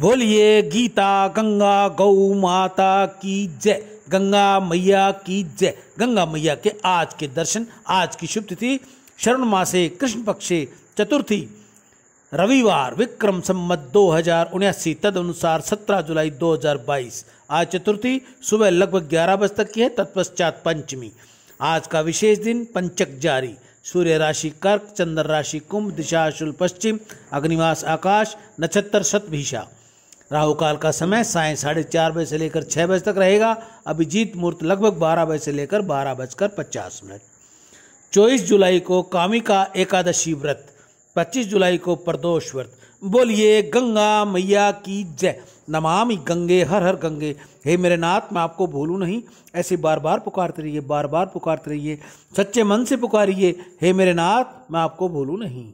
बोलिए गीता गंगा गौ माता की जय गंगा मैया की जय गंगा मैया के आज के दर्शन आज की शुभ तिथि शरण मासे कृष्ण पक्षे चतुर्थी रविवार विक्रम संमत दो हजार उन्यासी तद अनुसार सत्रह जुलाई दो हजार बाईस आज चतुर्थी सुबह लगभग ग्यारह बजे तक की है तत्पश्चात पंचमी आज का विशेष दिन पंचक जारी सूर्य राशि कर्क चंद्र राशि कुंभ दिशा शुल पश्चिम अग्निवास आकाश नक्षत्र शतभिषा राहु काल का समय साय साढ़े चार बजे से लेकर छः बजे तक रहेगा अभिजीत मुहूर्त लगभग बारह बजे से लेकर बारह बजकर पचास मिनट चौबीस जुलाई को कामिका एकादशी व्रत पच्चीस जुलाई को प्रदोष व्रत बोलिए गंगा मैया की जय नमामि गंगे हर हर गंगे हे मेरे नाथ मैं आपको भूलूँ नहीं ऐसे बार बार पुकारते रहिए बार बार पुकारते रहिए सच्चे मन से पुकारिए हे मेरे नाथ मैं आपको भूलूँ नहीं